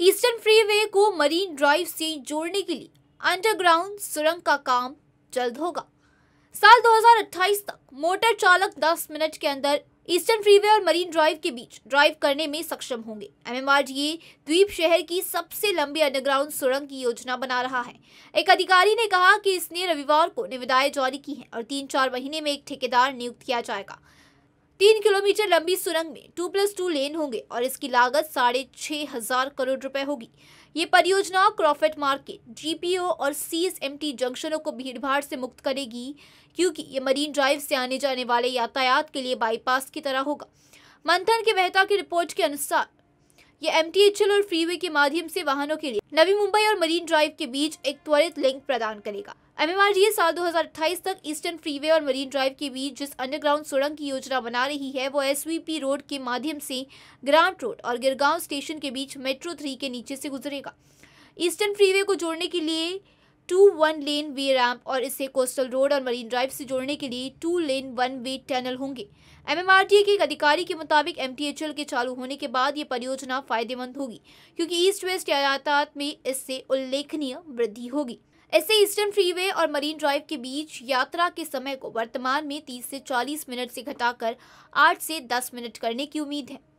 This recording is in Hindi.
ईस्टर्न फ्रीवे को मरीन ड्राइव से जोड़ने के लिए अंडरग्राउंड सुरंग का काम जल्द होगा साल 2028 तक मोटर चालक 10 मिनट के अंदर ईस्टर्न फ्रीवे और मरीन ड्राइव के बीच ड्राइव करने में सक्षम होंगे एमएमआरडीए द्वीप शहर की सबसे लंबी अंडरग्राउंड सुरंग की योजना बना रहा है एक अधिकारी ने कहा कि इसने रविवार को निविदाएं जारी की हैं और तीन चार महीने में एक ठेकेदार नियुक्त किया जाएगा तीन किलोमीटर लंबी सुरंग में टू प्लस टू लेन होंगे और इसकी लागत साढ़े छह हजार करोड़ रुपए होगी ये परियोजना क्रॉफेट मार्केट जीपीओ और सीएसएमटी जंक्शनों को भीड़भाड़ से मुक्त करेगी क्योंकि ये मरीन ड्राइव से आने जाने वाले यातायात के लिए बाईपास की तरह होगा मंथन के मेहता की रिपोर्ट के अनुसार ये एम और फ्रीवे के माध्यम से वाहनों के लिए नवी मुंबई और मरीन ड्राइव के बीच एक त्वरित लिंक प्रदान करेगा एमएमआरडीए साल 2028 तक ईस्टर्न फ्रीवे और मरीन ड्राइव के बीच जिस अंडरग्राउंड सुरंग की योजना बना रही है वो एसवीपी रोड के माध्यम से ग्रांट रोड और गिरगांव स्टेशन के बीच मेट्रो थ्री के नीचे से गुजरेगा ईस्टर्न फ्रीवे को जोड़ने के लिए two one lane way ramp और इसे कोस्टल रोड और मरीन ड्राइव से जोड़ने के लिए two lane one way tunnel होंगे एमएमआरडीए के एक अधिकारी के मुताबिक एमटीएचएल के चालू होने के बाद ये परियोजना फायदेमंद होगी क्योंकि ईस्ट वेस्ट यातायात में इससे उल्लेखनीय वृद्धि होगी ऐसे ईस्टर्न फ्रीवे और मरीन ड्राइव के बीच यात्रा के समय को वर्तमान में 30 से 40 मिनट से घटाकर 8 से 10 मिनट करने की उम्मीद है